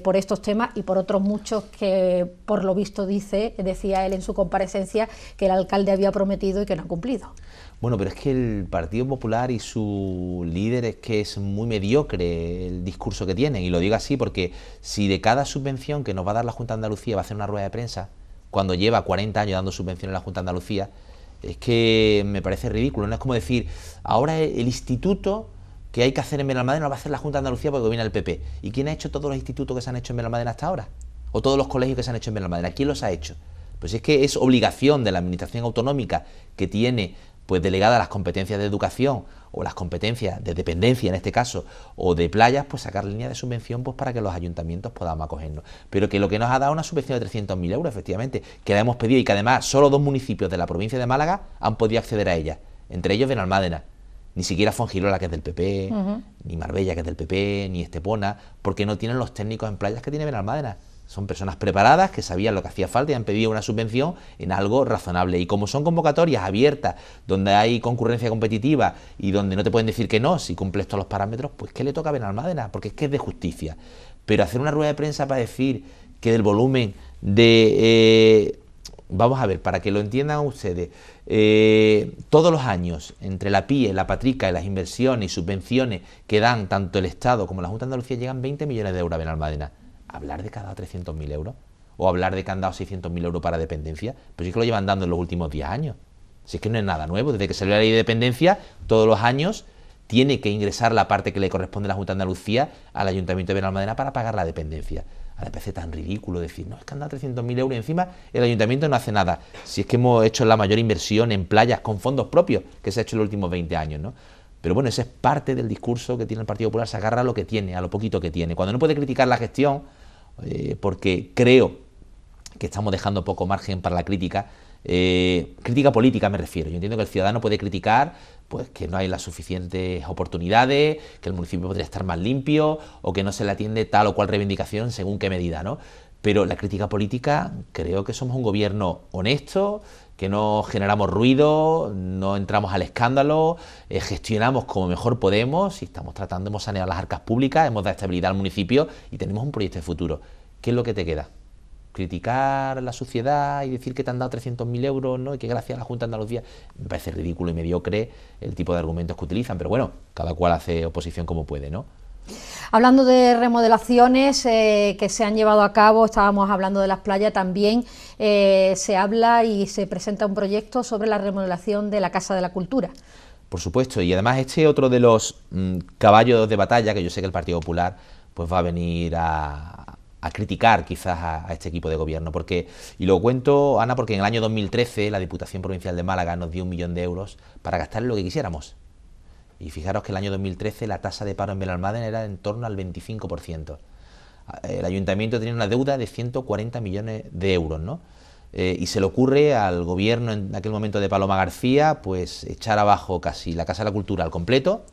por estos temas y por otros muchos que, por lo visto, dice, decía él en su comparecencia, que el alcalde había prometido y que no ha cumplido. Bueno, pero es que el Partido Popular y su líder es que es muy mediocre el discurso que tienen. Y lo digo así porque si de cada subvención que nos va a dar la Junta de Andalucía va a hacer una rueda de prensa, cuando lleva 40 años dando subvenciones a la Junta de Andalucía, es que me parece ridículo. No es como decir, ahora el instituto que hay que hacer en Benalmádena lo va a hacer la Junta de Andalucía porque viene el PP. ¿Y quién ha hecho todos los institutos que se han hecho en Benalmádena hasta ahora? ¿O todos los colegios que se han hecho en Benalmádena? ¿Quién los ha hecho? Pues es que es obligación de la Administración Autonómica que tiene pues delegada a las competencias de educación o las competencias de dependencia en este caso o de playas, pues sacar líneas de subvención pues para que los ayuntamientos podamos acogernos. Pero que lo que nos ha dado una subvención de 300.000 euros, efectivamente, que la hemos pedido y que además solo dos municipios de la provincia de Málaga han podido acceder a ella, entre ellos Benalmádena. Ni siquiera Fongirola, que es del PP, ni Marbella, que es del PP, ni Estepona, porque no tienen los técnicos en playas que tiene Benalmádena. Son personas preparadas que sabían lo que hacía falta y han pedido una subvención en algo razonable. Y como son convocatorias abiertas, donde hay concurrencia competitiva y donde no te pueden decir que no, si cumples todos los parámetros, pues ¿qué le toca a Benalmádena? Porque es que es de justicia. Pero hacer una rueda de prensa para decir que del volumen de... Eh, vamos a ver, para que lo entiendan ustedes, eh, todos los años, entre la PIE, la Patrica y las inversiones y subvenciones que dan tanto el Estado como la Junta de Andalucía, llegan 20 millones de euros a Benalmádena hablar de cada 300.000 euros o hablar de que han dado 600.000 euros para dependencia, pues es que lo llevan dando en los últimos 10 años. Si es que no es nada nuevo, desde que salió la ley de dependencia, todos los años tiene que ingresar la parte que le corresponde a la Junta de Andalucía al Ayuntamiento de Benalmadena para pagar la dependencia. A la parece tan ridículo decir, no, es que han dado 300.000 euros y encima el Ayuntamiento no hace nada. Si es que hemos hecho la mayor inversión en playas con fondos propios que se ha hecho en los últimos 20 años, ¿no? Pero bueno, ese es parte del discurso que tiene el Partido Popular, se agarra a lo que tiene, a lo poquito que tiene. Cuando no puede criticar la gestión, eh, porque creo que estamos dejando poco margen para la crítica. Eh, crítica política me refiero. Yo entiendo que el ciudadano puede criticar pues, que no hay las suficientes oportunidades, que el municipio podría estar más limpio o que no se le atiende tal o cual reivindicación según qué medida, ¿no? Pero la crítica política, creo que somos un gobierno honesto, que no generamos ruido, no entramos al escándalo, eh, gestionamos como mejor podemos y estamos tratando, hemos saneado las arcas públicas, hemos dado estabilidad al municipio y tenemos un proyecto de futuro. ¿Qué es lo que te queda? Criticar la sociedad y decir que te han dado 300.000 euros ¿no? y que gracias a la Junta de Andalucía. Me parece ridículo y mediocre el tipo de argumentos que utilizan, pero bueno, cada cual hace oposición como puede, ¿no? Hablando de remodelaciones eh, que se han llevado a cabo, estábamos hablando de las playas, también eh, se habla y se presenta un proyecto sobre la remodelación de la Casa de la Cultura. Por supuesto, y además este otro de los mm, caballos de batalla que yo sé que el Partido Popular pues va a venir a, criticar quizás a, este equipo de gobierno, porque, y lo cuento Ana, porque en el año 2013 la Diputación Provincial de Málaga nos dio un millón de euros para gastar lo que quisiéramos, y fijaros que el año 2013 la tasa de paro en Belalmaden era en torno al 25%. Eh, el ayuntamiento tenía una deuda de 140 millones de euros, ¿no? Eh, y se le ocurre al gobierno en aquel momento de Paloma García, pues echar abajo casi la Casa de la Cultura al completo,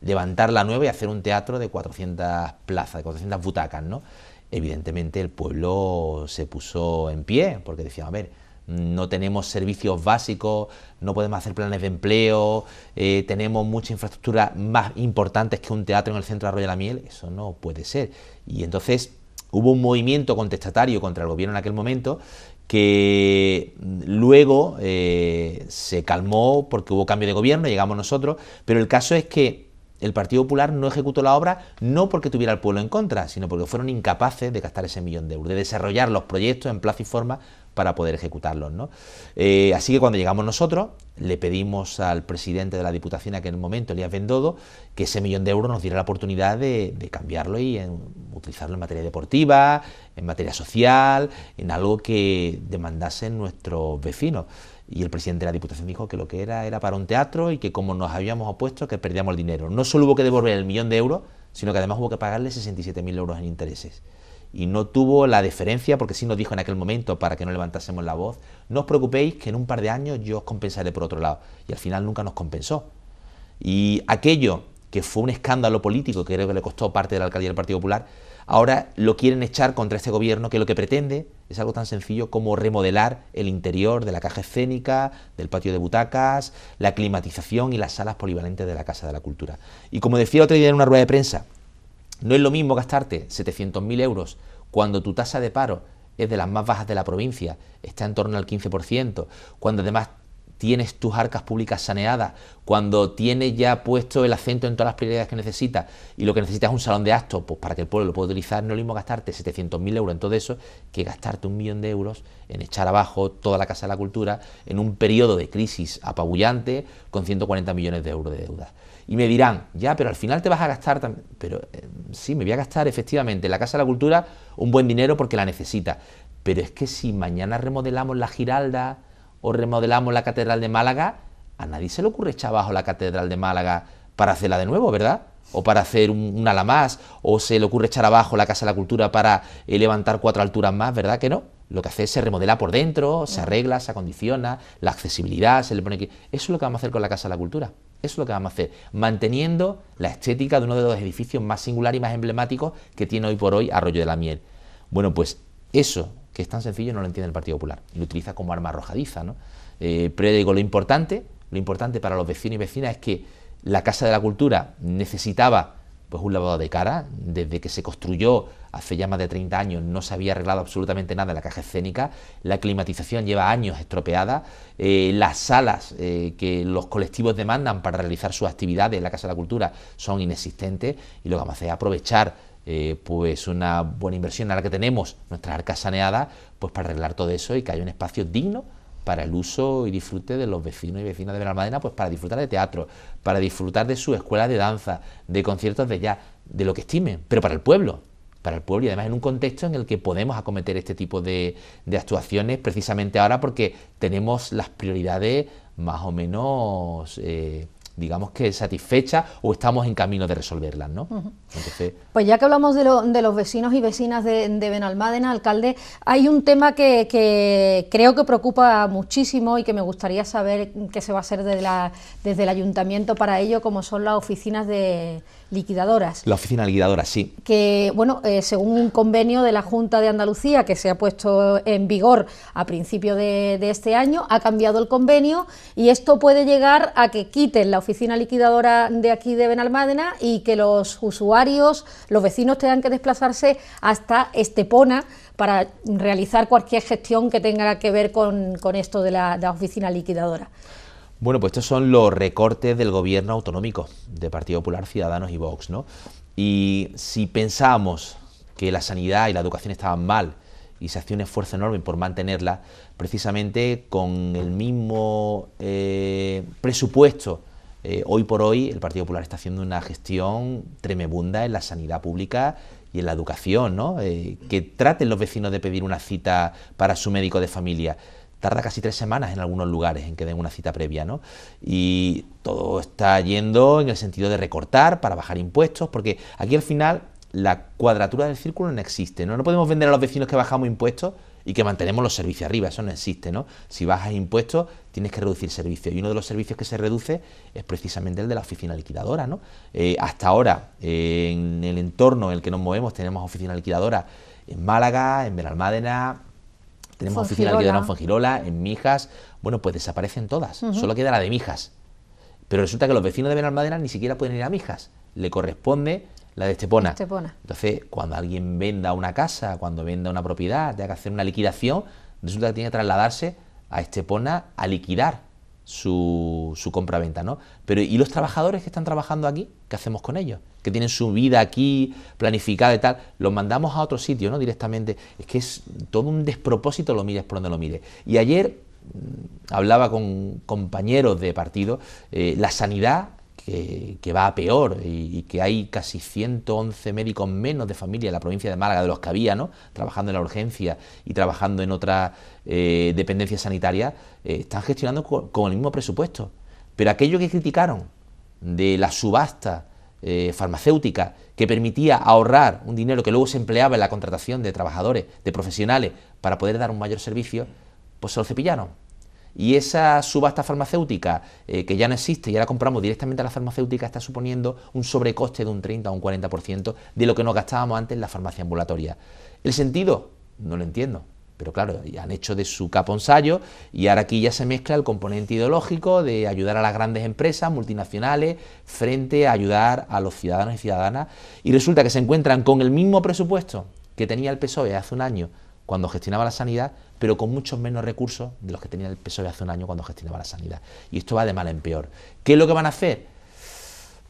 levantar la nueva y hacer un teatro de 400 plazas, de 400 butacas, ¿no? Evidentemente el pueblo se puso en pie, porque decía, a ver, no tenemos servicios básicos, no podemos hacer planes de empleo, eh, tenemos mucha infraestructura más importantes que un teatro en el centro de Arroyo de la Miel, eso no puede ser. Y entonces hubo un movimiento contestatario contra el gobierno en aquel momento que luego eh, se calmó porque hubo cambio de gobierno, llegamos nosotros, pero el caso es que el Partido Popular no ejecutó la obra no porque tuviera el pueblo en contra, sino porque fueron incapaces de gastar ese millón de euros, de desarrollar los proyectos en plazo y forma para poder ejecutarlos. ¿no? Eh, así que cuando llegamos nosotros, le pedimos al presidente de la Diputación en aquel momento, Elías Bendodo, que ese millón de euros nos diera la oportunidad de, cambiarlo y utilizarlo en materia deportiva, en materia social, en algo que demandasen nuestros vecinos. Y el presidente de la Diputación dijo que lo que era era para un teatro y que como nos habíamos opuesto, que perdíamos el dinero. No solo hubo que devolver el millón de euros, sino que además hubo que pagarle 67.000 euros en intereses y no tuvo la deferencia, porque sí nos dijo en aquel momento para que no levantásemos la voz, no os preocupéis que en un par de años yo os compensaré por otro lado. Y al final nunca nos compensó. Y aquello que fue un escándalo político que creo que le costó parte de la alcaldía del Partido Popular, ahora lo quieren echar contra este gobierno que lo que pretende es algo tan sencillo como remodelar el interior de la caja escénica, del patio de butacas, la climatización y las salas polivalentes de la Casa de la Cultura. Y como decía otra otro día en una rueda de prensa, no es lo mismo gastarte 700.000 euros cuando tu tasa de paro es de las más bajas de la provincia, está en torno al 15%, cuando además tienes tus arcas públicas saneadas, cuando tienes ya puesto el acento en todas las prioridades que necesitas y lo que necesitas es un salón de actos, pues para que el pueblo lo pueda utilizar, no es lo mismo gastarte 700.000 euros en todo eso que gastarte un millón de euros en echar abajo toda la Casa de la Cultura en un periodo de crisis apabullante con 140 millones de euros de deuda. Y me dirán, ya, pero al final te vas a gastar también. Pero eh, sí, me voy a gastar efectivamente en la Casa de la Cultura un buen dinero porque la necesita. Pero es que si mañana remodelamos la Giralda o remodelamos la Catedral de Málaga, a nadie se le ocurre echar abajo la Catedral de Málaga para hacerla de nuevo, ¿verdad? O para hacer un, ala más, o se le ocurre echar abajo la Casa de la Cultura para eh, levantar cuatro alturas más, ¿verdad que no? Lo que hace es se remodela por dentro, se arregla, se acondiciona, la accesibilidad, se le pone aquí. Eso es lo que vamos a hacer con la Casa de la Cultura. Eso es lo que vamos a hacer, manteniendo la estética de uno de los edificios más singulares y más emblemáticos que tiene hoy por hoy Arroyo de la Miel. Bueno, pues eso, que es tan sencillo, no lo entiende el Partido Popular lo utiliza como arma arrojadiza. ¿no? Eh, lo importante, lo importante para los vecinos y vecinas es que la Casa de la Cultura necesitaba pues un lavado de cara desde que se construyó hace ya más de 30 años no se había arreglado absolutamente nada en la caja escénica, la climatización lleva años estropeada, eh, las salas eh, que los colectivos demandan para realizar sus actividades en la Casa de la Cultura son inexistentes y lo que vamos a hacer es aprovechar eh, pues una buena inversión a la que tenemos, nuestras arcas saneadas, pues para arreglar todo eso y que haya un espacio digno para el uso y disfrute de los vecinos y vecinas de Benalmádena, pues para disfrutar de teatro, para disfrutar de su escuela de danza, de conciertos de jazz, de lo que estime pero para el pueblo, para el pueblo y además en un contexto en el que podemos acometer este tipo de, actuaciones precisamente ahora porque tenemos las prioridades más o menos, eh, digamos que satisfechas o estamos en camino de resolverlas, ¿no? pues ya que hablamos de, de los vecinos y vecinas de, Benalmádena, alcalde, hay un tema que, creo que preocupa muchísimo y que me gustaría saber qué se va a hacer desde, la, desde el ayuntamiento para ello, como son las oficinas de liquidadoras. La oficina liquidadora, sí. Que, bueno, eh, según un convenio de la Junta de Andalucía que se ha puesto en vigor a principio de, de este año, ha cambiado el convenio y esto puede llegar a que quiten la oficina liquidadora de aquí de Benalmádena y que los usuarios los vecinos tengan que desplazarse hasta Estepona para realizar cualquier gestión que tenga que ver con, esto de la, oficina liquidadora. Bueno, pues estos son los recortes del gobierno autonómico de Partido Popular, Ciudadanos y Vox, Y si pensamos que la sanidad y la educación estaban mal y se hacía un esfuerzo enorme por mantenerla, precisamente con el mismo eh, presupuesto eh, hoy por hoy el Partido Popular está haciendo una gestión tremebunda en la sanidad pública y en la educación, ¿no? Eh, que traten los vecinos de pedir una cita para su médico de familia. Tarda casi tres semanas en algunos lugares en que den una cita previa, ¿no? Y todo está yendo en el sentido de recortar para bajar impuestos, porque aquí al final la cuadratura del círculo no existe, ¿no? No podemos vender a los vecinos que bajamos impuestos y que mantenemos los servicios arriba, eso no existe, ¿no? Si bajas impuestos, tienes que reducir servicios, y uno de los servicios que se reduce es precisamente el de la oficina liquidadora, ¿no? Eh, hasta ahora, en el entorno en el que nos movemos, tenemos oficina liquidadora en Málaga, en Benalmádena, tenemos oficina liquidadora en Fongirola, en Mijas, bueno, pues desaparecen todas, solo queda la de Mijas, pero resulta que los vecinos de Benalmádena ni siquiera pueden ir a Mijas, le corresponde la de Estepona. Estepona. Entonces, cuando alguien venda una casa, cuando venda una propiedad, tenga que hacer una liquidación, resulta que tiene que trasladarse a Estepona a liquidar su, compra-venta, ¿no? Pero, ¿y los trabajadores que están trabajando aquí? ¿Qué hacemos con ellos? Que tienen su vida aquí planificada y tal, los mandamos a otro sitio, ¿no? Directamente. Es que es todo un despropósito, lo mires por donde lo mires. Y ayer mm, hablaba con compañeros de partido, eh, la sanidad que, va a peor y, que hay casi 111 médicos menos de familia en la provincia de Málaga de los que había, ¿no? trabajando en la urgencia y trabajando en otras eh, dependencias sanitarias, eh, están gestionando con, el mismo presupuesto. Pero aquello que criticaron de la subasta eh, farmacéutica que permitía ahorrar un dinero que luego se empleaba en la contratación de trabajadores, de profesionales, para poder dar un mayor servicio, pues se lo cepillaron. Y esa subasta farmacéutica eh, que ya no existe y ahora compramos directamente a la farmacéutica está suponiendo un sobrecoste de un 30 o un 40% de lo que nos gastábamos antes en la farmacia ambulatoria. ¿El sentido? No lo entiendo. Pero claro, han hecho de su caponsayo. y ahora aquí ya se mezcla el componente ideológico de ayudar a las grandes empresas multinacionales frente a ayudar a los ciudadanos y ciudadanas. Y resulta que se encuentran con el mismo presupuesto que tenía el PSOE hace un año cuando gestionaba la sanidad, pero con muchos menos recursos de los que tenía el PSOE hace un año cuando gestionaba la sanidad. Y esto va de mal en peor. ¿Qué es lo que van a hacer?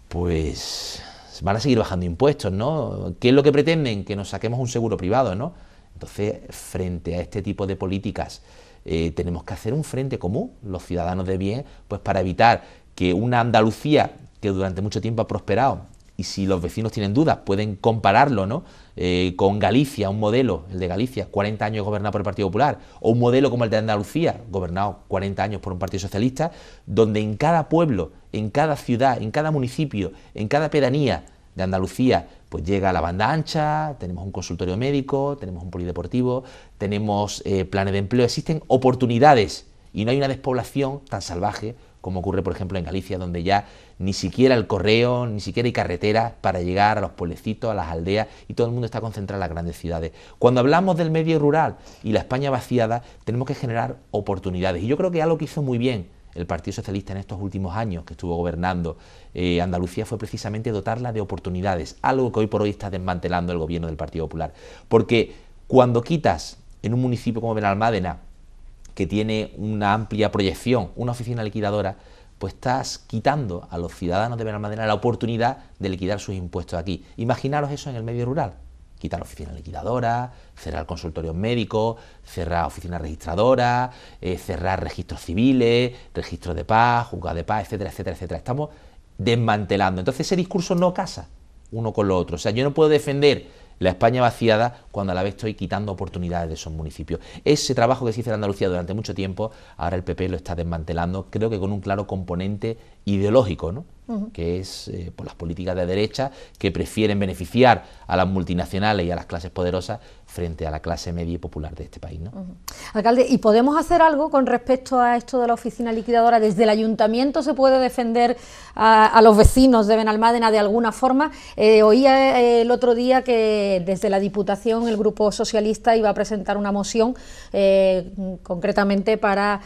Pues van a seguir bajando impuestos, ¿no? ¿Qué es lo que pretenden? Que nos saquemos un seguro privado, ¿no? Entonces, frente a este tipo de políticas, eh, tenemos que hacer un frente común, los ciudadanos de bien, pues para evitar que una Andalucía que durante mucho tiempo ha prosperado y si los vecinos tienen dudas, pueden compararlo ¿no? Eh, con Galicia, un modelo, el de Galicia, 40 años gobernado por el Partido Popular, o un modelo como el de Andalucía, gobernado 40 años por un Partido Socialista, donde en cada pueblo, en cada ciudad, en cada municipio, en cada pedanía de Andalucía, pues llega la banda ancha, tenemos un consultorio médico, tenemos un polideportivo, tenemos eh, planes de empleo, existen oportunidades y no hay una despoblación tan salvaje como ocurre, por ejemplo, en Galicia, donde ya ni siquiera el correo, ni siquiera hay carreteras para llegar a los pueblecitos, a las aldeas, y todo el mundo está concentrado en las grandes ciudades. Cuando hablamos del medio rural y la España vaciada, tenemos que generar oportunidades. Y yo creo que algo que hizo muy bien el Partido Socialista en estos últimos años que estuvo gobernando eh, Andalucía fue precisamente dotarla de oportunidades, algo que hoy por hoy está desmantelando el gobierno del Partido Popular. Porque cuando quitas en un municipio como Benalmádena, que tiene una amplia proyección, una oficina liquidadora, pues estás quitando a los ciudadanos de manera la oportunidad de liquidar sus impuestos aquí. Imaginaros eso en el medio rural. Quitar oficinas liquidadoras, cerrar consultorios médicos, cerrar oficinas registradoras, eh, cerrar registros civiles, registros de paz, juzgados de paz, etcétera, etcétera, etcétera. Estamos desmantelando. Entonces ese discurso no casa uno con lo otro. O sea, yo no puedo defender la España vaciada cuando a la vez estoy quitando oportunidades de esos municipios. Ese trabajo que se hizo en Andalucía durante mucho tiempo, ahora el PP lo está desmantelando, creo que con un claro componente ideológico, ¿no? que es eh, por las políticas de derecha que prefieren beneficiar a las multinacionales y a las clases poderosas frente a la clase media y popular de este país. ¿no? Alcalde, ¿y podemos hacer algo con respecto a esto de la oficina liquidadora? ¿Desde el ayuntamiento se puede defender a, los vecinos de Benalmádena de alguna forma? Eh, oía eh, el otro día que desde la Diputación el Grupo Socialista iba a presentar una moción eh, concretamente para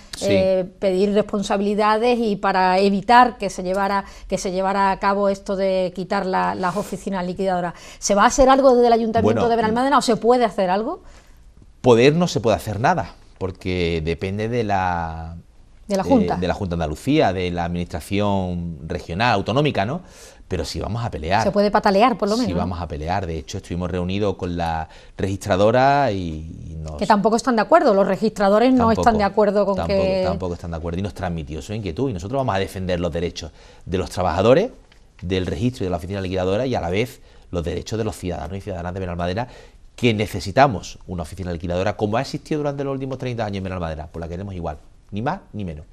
pedir responsabilidades y para evitar que se llevara que se llevara a cabo esto de quitar las oficinas liquidadoras. ¿Se va a hacer algo desde el Ayuntamiento de Benalmádena o se puede hacer algo? Poder no se puede hacer nada, porque depende de la, de la Junta. de la Junta de Andalucía, de la Administración Regional, Autonómica, ¿no? pero si vamos a pelear. Se puede patalear, por lo menos. Si vamos a pelear. De hecho, estuvimos reunidos con la registradora y nos... Que tampoco están de acuerdo, los registradores no están de acuerdo con tampoco, que... Tampoco están de acuerdo y nos transmitió su inquietud y nosotros vamos a defender los derechos de los trabajadores, del registro y de la oficina alquiladora y a la vez los derechos de los ciudadanos y ciudadanas de Benalmadera que necesitamos una oficina alquiladora como ha existido durante los últimos 30 años en Benalmadera, por la queremos igual, ni más ni menos.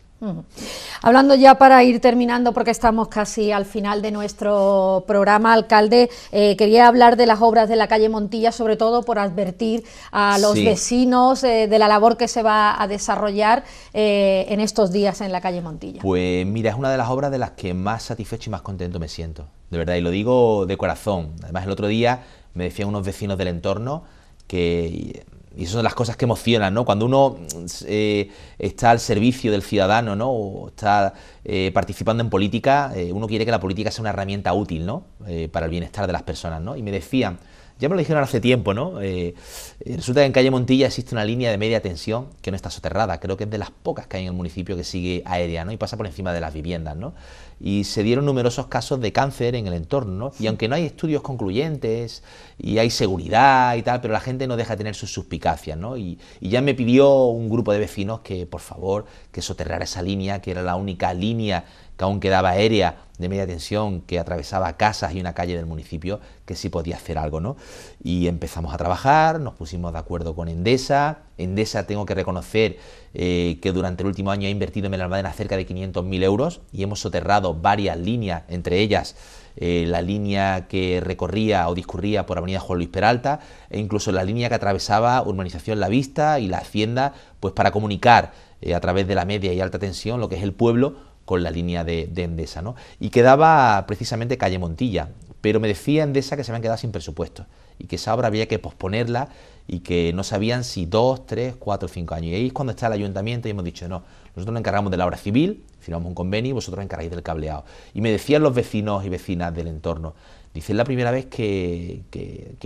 Hablando ya para ir terminando, porque estamos casi al final de nuestro programa, alcalde, eh, quería hablar de las obras de la calle Montilla, sobre todo por advertir a los vecinos eh, de la labor que se va a desarrollar eh, en estos días en la calle Montilla. Pues mira, es una de las obras de las que más satisfecho y más contento me siento, de verdad, y lo digo de corazón. Además, el otro día me decían unos vecinos del entorno que y son las cosas que emocionan, ¿no? Cuando uno eh, está al servicio del ciudadano, ¿no? O está eh, participando en política, eh, uno quiere que la política sea una herramienta útil, ¿no? para el bienestar de las personas, ¿no? Y me decían, ya me lo dijeron hace tiempo, ¿no? Eh, eh, resulta que en calle Montilla existe una línea de media tensión que no está soterrada, creo que es de las pocas que hay en el municipio que sigue aérea, ¿no? Y pasa por encima de las viviendas, ¿no? Y se dieron numerosos casos de cáncer en el entorno, ¿no? Y aunque no hay estudios concluyentes y hay seguridad y tal, pero la gente no deja de tener sus suspicacias, ¿no? Y, y ya me pidió un grupo de vecinos que, por favor, que soterrara esa línea, que era la única línea que aún quedaba aérea de media tensión que atravesaba casas y una calle del municipio que sí podía hacer algo, ¿no? Y empezamos a trabajar, nos pusimos de acuerdo con Endesa. Endesa tengo que reconocer eh, que durante el último año ha invertido en Almadena cerca de 500.000 euros y hemos soterrado varias líneas, entre ellas eh, la línea que recorría o discurría por Avenida Juan Luis Peralta e incluso la línea que atravesaba Urbanización La Vista y la Hacienda, pues para comunicar eh, a través de la media y alta tensión lo que es el pueblo con la línea de, Endesa. ¿no? Y quedaba precisamente calle Montilla, pero me decía Endesa que se habían quedado sin presupuesto y que esa obra había que posponerla y que no sabían si dos, tres, cuatro, cinco años. Y ahí es cuando está el ayuntamiento y hemos dicho, no, nosotros nos encargamos de la obra civil, firmamos un convenio y vosotros nos encargáis del cableado. Y me decían los vecinos y vecinas del entorno, dice, es la primera vez que,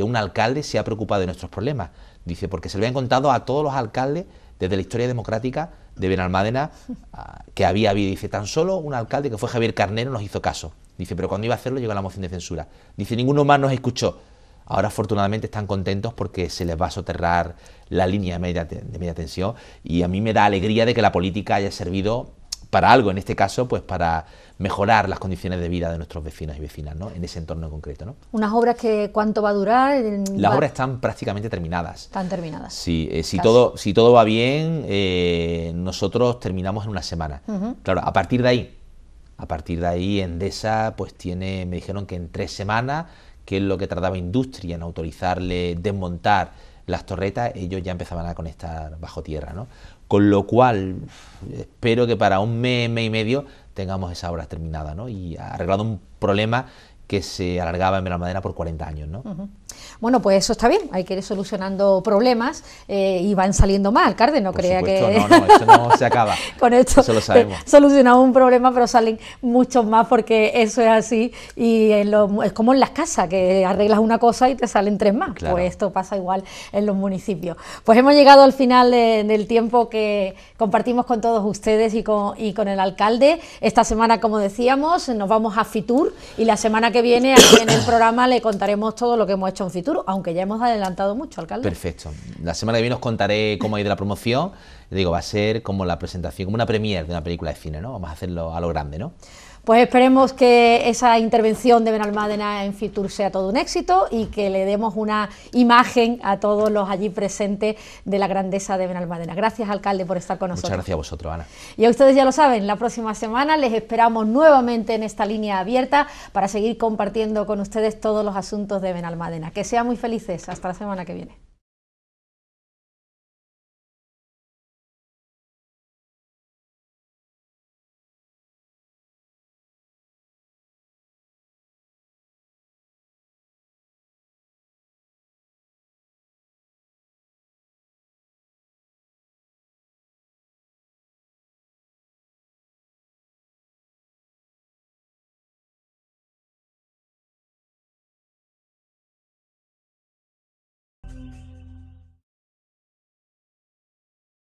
un alcalde se ha preocupado de nuestros problemas. Dice, porque se le habían contado a todos los alcaldes desde la historia democrática de Benalmádena, ah, que había habido, dice, tan solo un alcalde que fue Javier Carnero nos hizo caso. Dice, pero cuando iba a hacerlo llegó la moción de censura. Dice, ninguno más nos escuchó. Ahora afortunadamente están contentos porque se les va a soterrar la línea de media, de media tensión y a mí me da alegría de que la política haya servido para algo, en este caso, pues para mejorar las condiciones de vida de nuestros vecinos y vecinas, ¿no? En ese entorno en concreto, ¿no? Unas obras que cuánto va a durar. Las obras están prácticamente terminadas. Están terminadas. Sí, eh, si todo si todo va bien, eh, nosotros terminamos en una semana. Claro, a partir de ahí, a partir de ahí, Endesa, pues tiene, me dijeron que en tres semanas, que es lo que tardaba Industria en autorizarle desmontar las torretas, ellos ya empezaban a conectar bajo tierra, ¿no? Con lo cual, espero que para un mes, mes y medio tengamos esa obra terminada, ¿no? Y arreglado un problema que se alargaba en Madena por 40 años, ¿no? Bueno, pues eso está bien, hay que ir solucionando problemas eh, y van saliendo más, alcalde, no crea que... No, no, eso no se acaba. Con esto eso lo sabemos. solucionamos un problema, pero salen muchos más porque eso es así y es como en las casas, que arreglas una cosa y te salen tres más. Pues esto pasa igual en los municipios. Pues hemos llegado al final del tiempo que compartimos con todos ustedes y con, y con el alcalde. Esta semana, como decíamos, nos vamos a Fitur y la semana que viene aquí en el programa le contaremos todo lo que hemos hecho futuro, aunque ya hemos adelantado mucho, alcalde. Perfecto. La semana que viene os contaré cómo ha ido la promoción. digo, va a ser como la presentación, como una premiere de una película de cine, ¿no? Vamos a hacerlo a lo grande, ¿no? Pues esperemos que esa intervención de Benalmádena en Fitur sea todo un éxito y que le demos una imagen a todos los allí presentes de la grandeza de Benalmádena. Gracias, alcalde, por estar con nosotros. Muchas gracias a vosotros, Ana. Y a ustedes ya lo saben, la próxima semana les esperamos nuevamente en esta línea abierta para seguir compartiendo con ustedes todos los asuntos de Benalmádena. Que sean muy felices. Hasta la semana que viene.